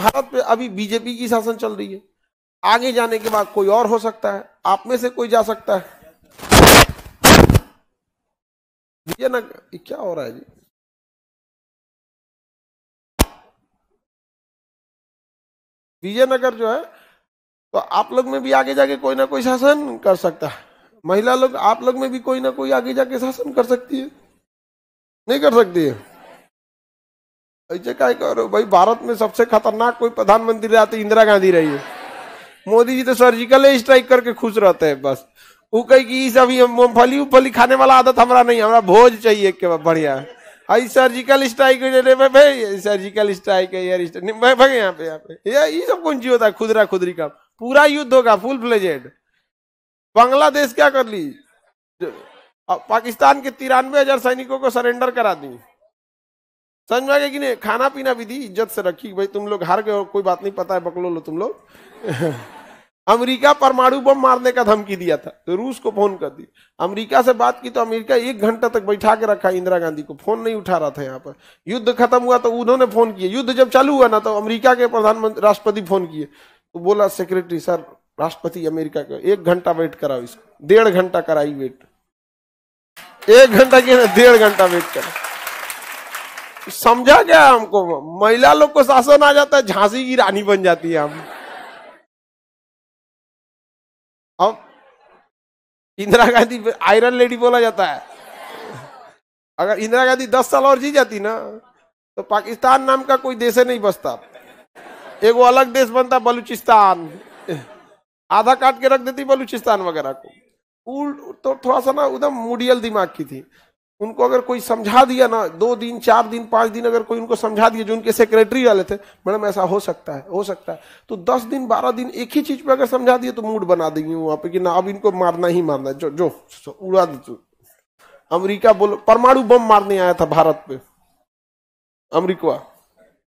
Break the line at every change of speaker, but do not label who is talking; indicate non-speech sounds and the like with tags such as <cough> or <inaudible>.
भारत में अभी बीजेपी की शासन चल रही है आगे जाने के बाद कोई और हो सकता है आप में से कोई जा सकता है ये ना क्या हो रहा है जी विजयनगर जो है तो आप लोग में भी आगे जाके कोई ना कोई शासन कर सकता है महिला लोग आप लोग में भी कोई ना कोई आगे जाके शासन कर सकती है नहीं कर सकती है ऐसे क्या करो भाई भारत में सबसे खतरनाक कोई प्रधानमंत्री रहते इंदिरा गांधी रही है मोदी जी तो सर्जिकल स्ट्राइक करके खुश रहते हैं बस वो कही कि इस अभी मूंगफली उफली खाने वाला आदत हमारा नहीं हमारा भोज चाहिए के बढ़िया आई सर्जिकल स्ट्राइक भाई सर्जिकल स्ट्राइक है यार भाई यहाँ पे यहाँ पे ये सब कौन चीज होता है खुदरा खुदरी का पूरा युद्ध होगा फुल फ्लेजेड बांग्लादेश क्या कर ली पाकिस्तान के तिरानवे हजार सैनिकों को सरेंडर करा दी समझ में आ गया कि नहीं खाना पीना विधि इज्जत से रखी भाई तुम लोग हार गए कोई बात नहीं पता है बकलो लो तुम लोग <laughs> अमेरिका परमाणु बम मारने का धमकी दिया था तो रूस को फोन कर दी अमेरिका से बात की तो अमेरिका एक घंटा तक बैठा के रखा इंदिरा गांधी को फोन नहीं उठा रहा था यहाँ पर युद्ध खत्म हुआ तो उन्होंने फोन किया युद्ध जब चालू हुआ ना तो अमेरिका के प्रधानमंत्री राष्ट्रपति फोन किए तो बोला सेक्रेटरी सर राष्ट्रपति अमेरिका का एक घंटा वेट कराओ इसको डेढ़ घंटा कराई वेट एक घंटा की डेढ़ घंटा वेट करा समझा गया हमको महिला लोग को शासन आ जाता है झांसी की रानी बन जाती है हम अब इंदिरा गांधी आयरन लेडी बोला जाता है अगर इंदिरा गांधी दस साल और जी जाती ना तो पाकिस्तान नाम का कोई देश नहीं बसता एक वो अलग देश बनता बलूचिस्तान आधा काट के रख देती बलूचिस्तान वगैरह को तो थोड़ा सा ना एकदम मुडियल दिमाग की थी उनको अगर कोई समझा दिया ना दो दिन चार दिन पांच दिन अगर कोई उनको समझा दिया जो उनके सेक्रेटरी वाले थे मैडम ऐसा हो सकता है हो सकता है तो दस दिन बारह दिन एक ही चीज़ पे अगर समझा दिए तो मूड बना देंगे वहां पे कि ना अब इनको मारना ही मारना है जो जो, उड़ा दो अमरीका बोलो परमाणु बम मारने आया था भारत पे अमरीका